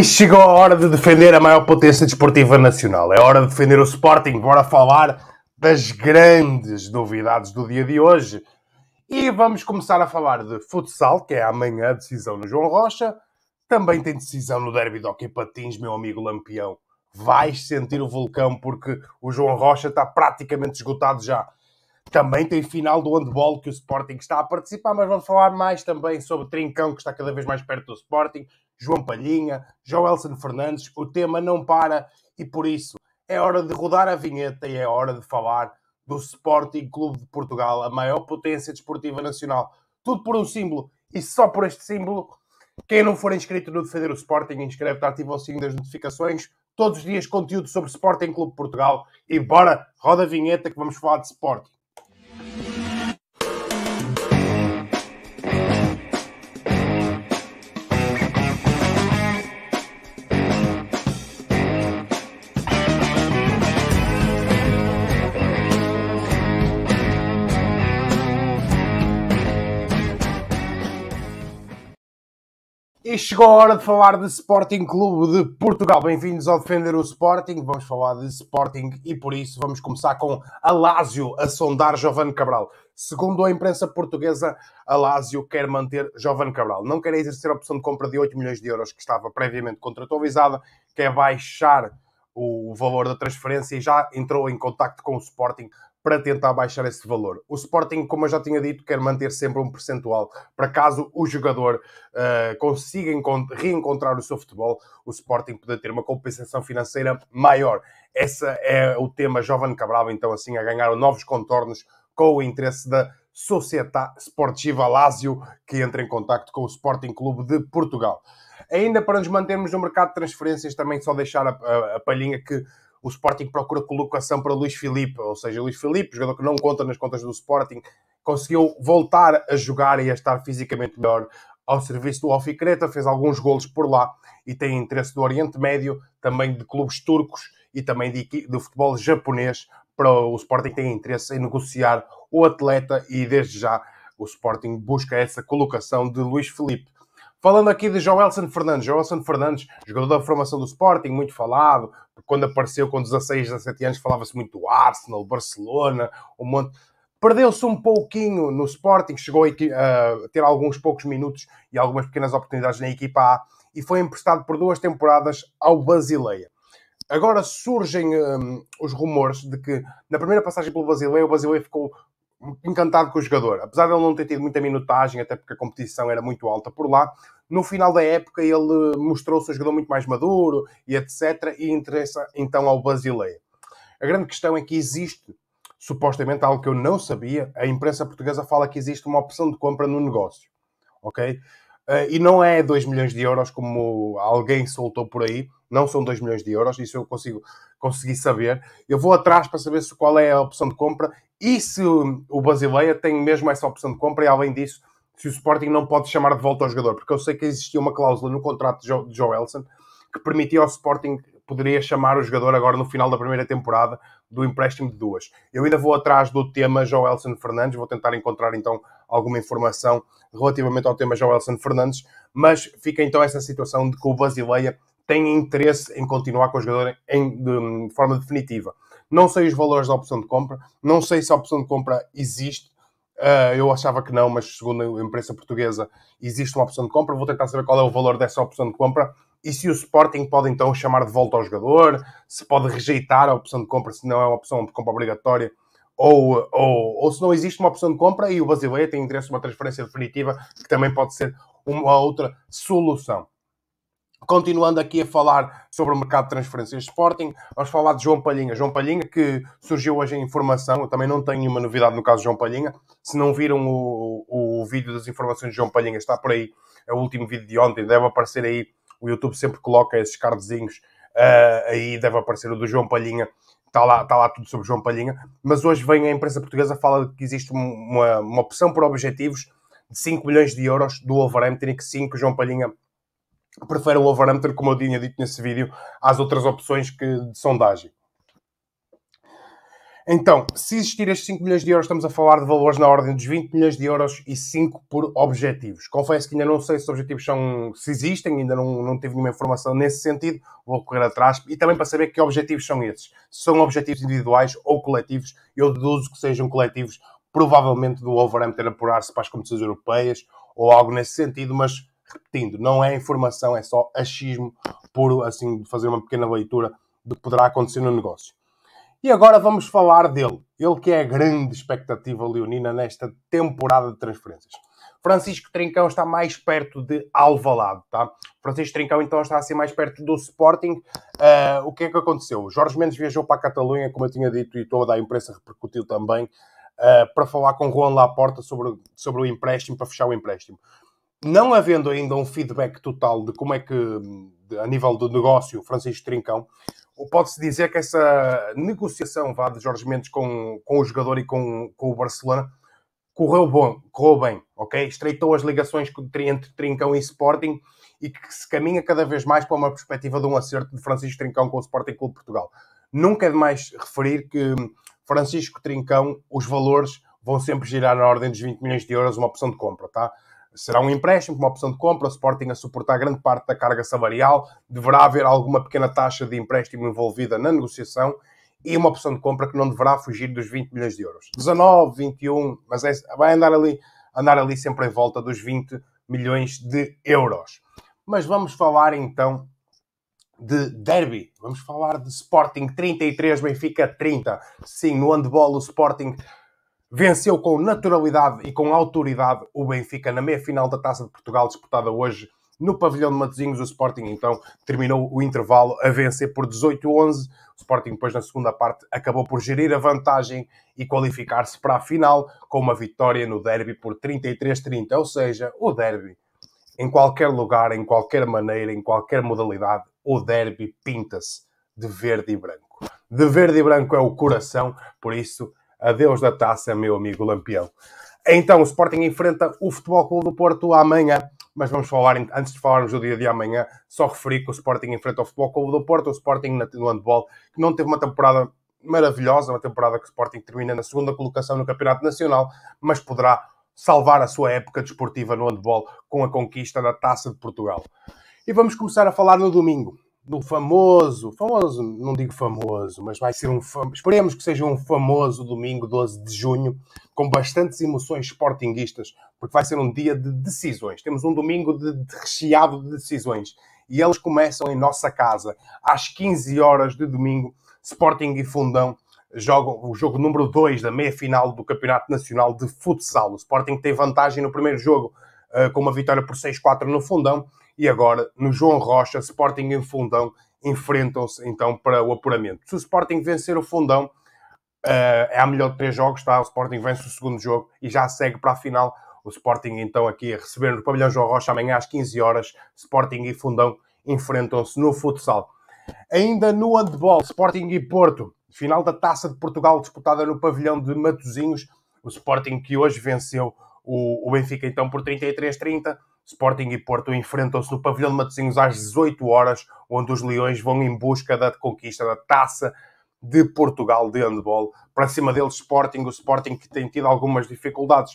E chegou a hora de defender a maior potência desportiva nacional. É hora de defender o Sporting. Bora falar das grandes novidades do dia de hoje. E vamos começar a falar de futsal, que é amanhã a decisão no João Rocha. Também tem decisão no Derby do Hockey Patins, meu amigo Lampião. Vais sentir o vulcão porque o João Rocha está praticamente esgotado já. Também tem final do handball que o Sporting está a participar, mas vamos falar mais também sobre Trincão, que está cada vez mais perto do Sporting, João Palhinha, Joelson Fernandes, o tema não para e por isso é hora de rodar a vinheta e é hora de falar do Sporting Clube de Portugal, a maior potência desportiva nacional. Tudo por um símbolo e só por este símbolo. Quem não for inscrito no Defender o Sporting, inscreve-te, ativa o sininho das notificações. Todos os dias conteúdo sobre Sporting Clube de Portugal. E bora, roda a vinheta que vamos falar de Sporting. E chegou a hora de falar de Sporting Clube de Portugal. Bem-vindos ao Defender o Sporting. Vamos falar de Sporting e por isso vamos começar com Alásio a sondar Jovane Cabral. Segundo a imprensa portuguesa, Alásio quer manter Jovane Cabral. Não quer exercer a opção de compra de 8 milhões de euros que estava previamente contratualizada, quer baixar o valor da transferência e já entrou em contacto com o Sporting para tentar baixar esse valor. O Sporting, como eu já tinha dito, quer manter sempre um percentual para caso o jogador uh, consiga reencontrar o seu futebol, o Sporting poder ter uma compensação financeira maior. Esse é o tema Jovem Cabral, então assim, a ganhar novos contornos com o interesse da Sociedade Sportiva Lazio, que entra em contacto com o Sporting Clube de Portugal. Ainda para nos mantermos no mercado de transferências, também só deixar a, a, a palhinha que o Sporting procura colocação para Luís Filipe, ou seja, Luís Filipe, jogador que não conta nas contas do Sporting, conseguiu voltar a jogar e a estar fisicamente melhor ao serviço do Alfi Creta, fez alguns golos por lá e tem interesse do Oriente Médio, também de clubes turcos e também de, do futebol japonês para o Sporting tem interesse em negociar o atleta e desde já o Sporting busca essa colocação de Luís Filipe. Falando aqui de Joelson Fernandes. Joelson Fernandes, jogador da formação do Sporting, muito falado. Quando apareceu com 16, 17 anos, falava-se muito do Arsenal, Barcelona, um monte. Perdeu-se um pouquinho no Sporting, chegou a, ter alguns poucos minutos e algumas pequenas oportunidades na equipa A e foi emprestado por duas temporadas ao Basileia. Agora surgem hum, os rumores de que na primeira passagem pelo Basileia, o Basileia ficou encantado com o jogador. Apesar de ele não ter tido muita minutagem, até porque a competição era muito alta por lá, no final da época ele mostrou-se um jogador muito mais maduro e etc. E interessa então ao Basileia. A grande questão é que existe, supostamente algo que eu não sabia, a imprensa portuguesa fala que existe uma opção de compra no negócio. Ok? Eh, e não é 2 milhões de euros como alguém soltou por aí, não são 2 milhões de euros, isso eu consigo consegui saber. Eu vou atrás para saber se qual é a opção de compra e se o Basileia tem mesmo essa opção de compra, e além disso, se o Sporting não pode chamar de volta ao jogador, porque eu sei que existia uma cláusula no contrato de, jo Elson Joelson que permitia ao Sporting poderia chamar o jogador agora no final da primeira temporada do empréstimo de duas. Eu ainda vou atrás do tema Joelson Fernandes, vou tentar encontrar então alguma informação relativamente ao tema Joelson Fernandes, mas fica então essa situação de que o Basileia tem interesse em continuar com o jogador em, de, de forma definitiva não sei os valores da opção de compra, não sei se a opção de compra existe. Uh, eu achava que não, mas segundo a imprensa portuguesa existe uma opção de compra. Vou tentar saber qual é o valor dessa opção de compra e se o Sporting pode então chamar de volta ao jogador, se pode rejeitar a opção de compra, se não é uma opção de compra obrigatória, ou, ou, ou se não existe uma opção de compra e o Basileia tem interesse numa transferência definitiva, que também pode ser uma outra solução. Continuando aqui a falar sobre o mercado de transferências de Sporting, vamos falar de João Palhinha. João Palhinha que surgiu hoje em informação, eu também não tenho nenhuma novidade no caso de João Palhinha. Se não viram o, o, o vídeo das informações de João Palhinha, está por aí, é o último vídeo de ontem, deve aparecer aí, o YouTube sempre coloca esses cardzinhos, uh, aí deve aparecer o do João Palhinha, está lá, está lá tudo sobre João Palhinha. Mas hoje vem a imprensa portuguesa fala que existe uma, uma opção por objetivos de 5 milhões de euros do Wolverhampton e que 5 João Palhinha prefere o Overhampton como eu tinha dito nesse vídeo, às outras opções que, de sondagem. Então, se existir estes 5 milhões de euros, estamos a falar de valores na ordem dos 20 milhões de euros e 5 por objetivos. Confesso que ainda não sei se objetivos são, se existem, ainda não, não tive nenhuma informação nesse sentido, vou correr atrás e também para saber que objetivos são esses. Se são objetivos individuais ou coletivos, eu deduzo que sejam coletivos, provavelmente do Overhampton apurar-se para as competições europeias ou algo nesse sentido, mas repetindo, não é informação, é só achismo puro, assim, fazer uma pequena leitura do que poderá acontecer no negócio. E agora vamos falar dele, ele que é a grande expectativa leonina nesta temporada de transferências. Francisco Trincão está mais perto de Alvalade, tá? Francisco Trincão então está a ser mais perto do Sporting. Uh, o que é que aconteceu? Jorge Mendes viajou para a Catalunha, como eu tinha dito, e toda a imprensa repercutiu também, uh, para falar com Juan Laporta sobre, sobre o empréstimo, para fechar o empréstimo não havendo ainda um feedback total de como é que, a nível do negócio, Francisco Trincão, pode-se dizer é que essa negociação vá de Jorge Mendes com, com o jogador e com, com o Barcelona correu, bom, correu bem, ok? Estreitou as ligações entre Trincão e Sporting e que se caminha cada vez mais para uma perspectiva de um acerto de Francisco Trincão com o Sporting Clube de Portugal. Nunca é demais referir que Francisco Trincão, os valores vão sempre girar na ordem dos 20 milhões de euros, uma opção de compra, tá? será um empréstimo, uma opção de compra, o Sporting a suportar grande parte da carga salarial, deverá haver alguma pequena taxa de empréstimo envolvida na negociação e uma opção de compra que não deverá fugir dos 20 milhões de euros. 19, 21, mas é, vai andar ali, andar ali sempre em volta dos 20 milhões de euros. Mas vamos falar então de derby. Vamos falar de Sporting 33, Benfica 30. Sim, no handball o Sporting venceu com naturalidade e com autoridade o Benfica na meia-final da Taça de Portugal disputada hoje no pavilhão de Matosinhos, o Sporting então terminou o intervalo a vencer por 18-11. O Sporting depois na segunda parte acabou por gerir a vantagem e qualificar-se para a final com uma vitória no derby por 33-30, ou seja, o derby em qualquer lugar, em qualquer maneira, em qualquer modalidade, o derby pinta-se de verde e branco. De verde e branco é o coração, por isso Adeus da taça, meu amigo Lampião. Então, o Sporting enfrenta o Futebol Clube do Porto amanhã, mas vamos falar, antes de falarmos do dia de amanhã, só referir que o Sporting enfrenta o Futebol Clube do Porto, o Sporting no handball, que não teve uma temporada maravilhosa, uma temporada que o Sporting termina na segunda colocação no Campeonato Nacional, mas poderá salvar a sua época desportiva no handball com a conquista da Taça de Portugal. E vamos começar a falar no domingo no famoso, famoso, não digo famoso, mas vai ser um, fam... esperemos que seja um famoso domingo 12 de junho, com bastantes emoções sportinguistas, porque vai ser um dia de decisões. Temos um domingo de, de recheado de decisões e elas começam em nossa casa às 15 horas de domingo. Sporting e Fundão jogam o jogo número 2 da meia-final do Campeonato Nacional de Futsal. O Sporting tem vantagem no primeiro jogo eh, com uma vitória por 6-4 no Fundão e agora no João Rocha, Sporting e Fundão enfrentam-se então para o apuramento. Se o Sporting vencer o Fundão, uh, é a melhor de três jogos, tá? O Sporting vence o segundo jogo e já segue para a final. O Sporting então aqui a receber no pavilhão João Rocha amanhã às 15 horas, Sporting e Fundão enfrentam-se no futsal. Ainda no handball, Sporting e Porto, final da Taça de Portugal disputada no pavilhão de Matosinhos, o Sporting que hoje venceu o, Benfica então por 33-30, Sporting e Porto enfrentam-se no pavilhão de Matosinhos às 18 horas, onde os Leões vão em busca da conquista da taça de Portugal de handball. Para cima deles, Sporting, o Sporting que tem tido algumas dificuldades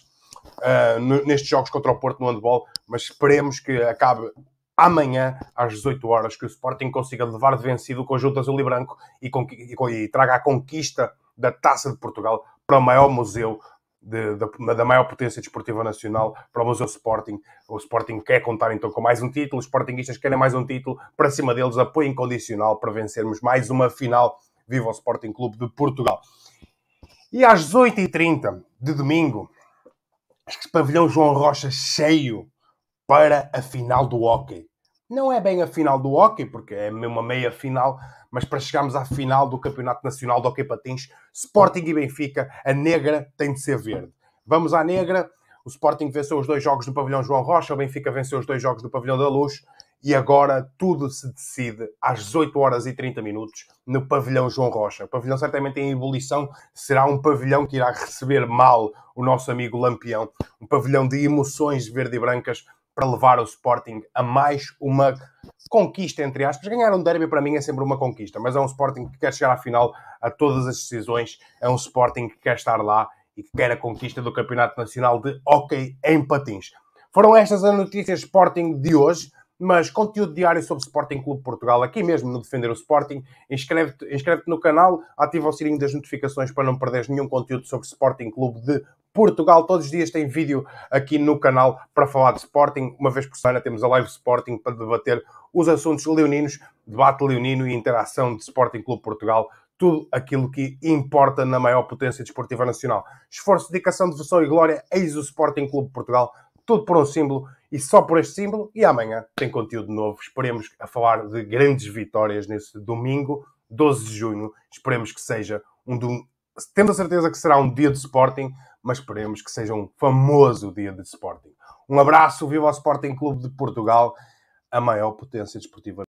uh, nestes jogos contra o Porto no handball, mas esperemos que acabe amanhã às 18 horas que o Sporting consiga levar de vencido o conjunto azul e branco e, e, e traga a conquista da Taça de Portugal para o maior museu de, da, da, maior potência desportiva nacional para o Museu Sporting. O Sporting quer contar então com mais um título, os Sportingistas querem mais um título, para cima deles apoio incondicional para vencermos mais uma final. Viva o Sporting Clube de Portugal! E às 18h30 de domingo, pavilhão João Rocha cheio para a final do hockey. Não é bem a final do hockey, porque é uma meia final, mas para chegarmos à final do Campeonato Nacional de Hockey Patins, Sporting e Benfica, a negra tem de ser verde. Vamos à negra. O Sporting venceu os dois jogos do pavilhão João Rocha, o Benfica venceu os dois jogos do pavilhão da Luz e agora tudo se decide às 18 horas e 30 minutos no pavilhão João Rocha. O pavilhão certamente em ebulição será um pavilhão que irá receber mal o nosso amigo Lampião, um pavilhão de emoções verde e brancas para levar o Sporting a mais uma conquista, entre aspas. Ganhar um derby para mim é sempre uma conquista, mas é um Sporting que quer chegar à final a todas as decisões, é um Sporting que quer estar lá e que quer a conquista do Campeonato Nacional de Hockey em Patins. Foram estas as notícias Sporting de hoje, mas conteúdo diário sobre Sporting Clube Portugal, aqui mesmo no Defender o Sporting. Inscreve-te inscreve no canal, ativa o sininho das notificações para não perderes nenhum conteúdo sobre Sporting Clube de Portugal. Todos os dias tem vídeo aqui no canal para falar de Sporting. Uma vez por semana temos a live Sporting para debater os assuntos leoninos, debate leonino e interação de Sporting Clube Portugal tudo aquilo que importa na maior potência desportiva nacional. Esforço, dedicação, devoção e glória, eis o Sporting Clube Portugal, tudo por um símbolo e só por este símbolo. E amanhã tem conteúdo novo. Esperemos a falar de grandes vitórias nesse domingo, 12 de junho. Esperemos que seja um. Tendo a certeza que será um dia de Sporting, mas esperemos que seja um famoso dia de Sporting. Um abraço, viva o Sporting Clube de Portugal, a maior potência desportiva.